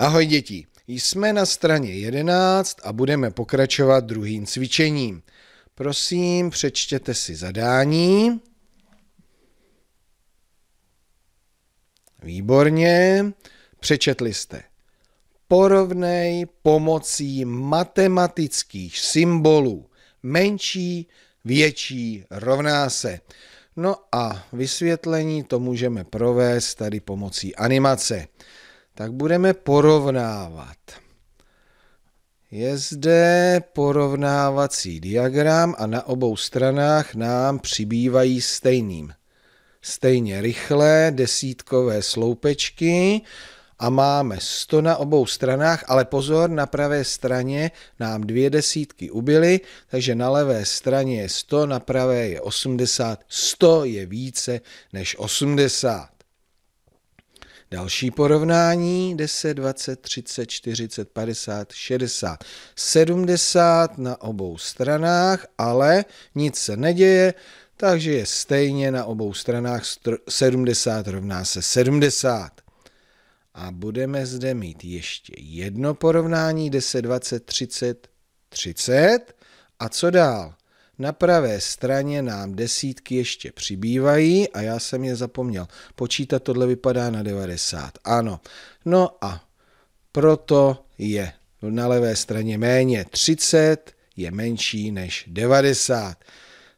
Ahoj děti, jsme na straně 11 a budeme pokračovat druhým cvičením. Prosím, přečtěte si zadání. Výborně, přečetli jste. Porovnej pomocí matematických symbolů menší, větší rovná se. No a vysvětlení to můžeme provést tady pomocí animace tak budeme porovnávat. Je zde porovnávací diagram a na obou stranách nám přibývají stejným. Stejně rychlé desítkové sloupečky a máme 100 na obou stranách, ale pozor, na pravé straně nám dvě desítky ubyly, takže na levé straně je 100, na pravé je 80, 100 je více než 80. Další porovnání 10, 20, 30, 40, 50, 60, 70 na obou stranách, ale nic se neděje, takže je stejně na obou stranách 70 rovná se 70. A budeme zde mít ještě jedno porovnání 10, 20, 30, 30. A co dál? Na pravé straně nám desítky ještě přibývají a já jsem je zapomněl. Počítat tohle vypadá na 90. Ano. No a proto je na levé straně méně. 30 je menší než 90.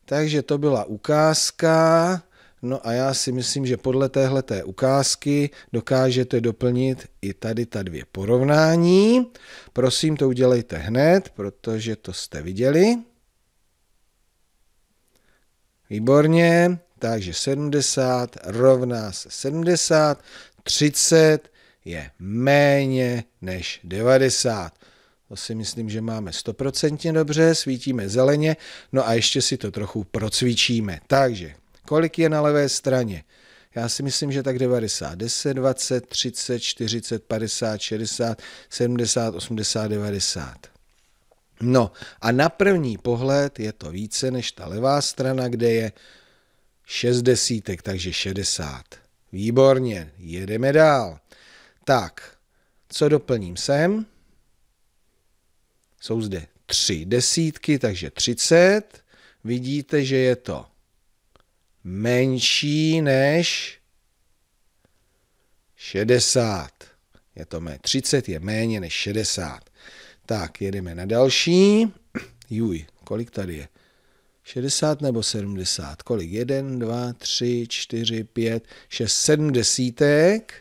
Takže to byla ukázka. No a já si myslím, že podle té ukázky dokážete doplnit i tady ta dvě porovnání. Prosím, to udělejte hned, protože to jste viděli. Výborně, takže 70 rovná se 70, 30 je méně než 90. To si myslím, že máme 100% dobře, svítíme zeleně, no a ještě si to trochu procvičíme. Takže, kolik je na levé straně? Já si myslím, že tak 90, 10, 20, 30, 40, 50, 60, 70, 80, 90. No a na první pohled je to více než ta levá strana, kde je 60, takže 60. Výborně, jedeme dál. Tak, co doplním sem? Jsou zde tři desítky, takže 30. Vidíte, že je to menší než 60. Je to mé 30 je méně než 60. Tak, jedeme na další. Juj, kolik tady je? 60 nebo 70? Kolik? 1, 2, 3, 4, 5, 6, 7 desítek.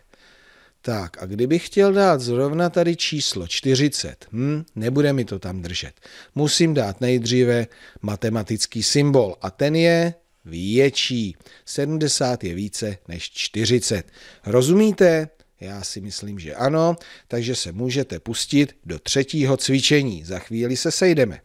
Tak a kdybych chtěl dát zrovna tady číslo 40, hm, nebude mi to tam držet. Musím dát nejdříve matematický symbol a ten je větší. 70 je více než 40. Rozumíte? Já si myslím, že ano, takže se můžete pustit do třetího cvičení. Za chvíli se sejdeme.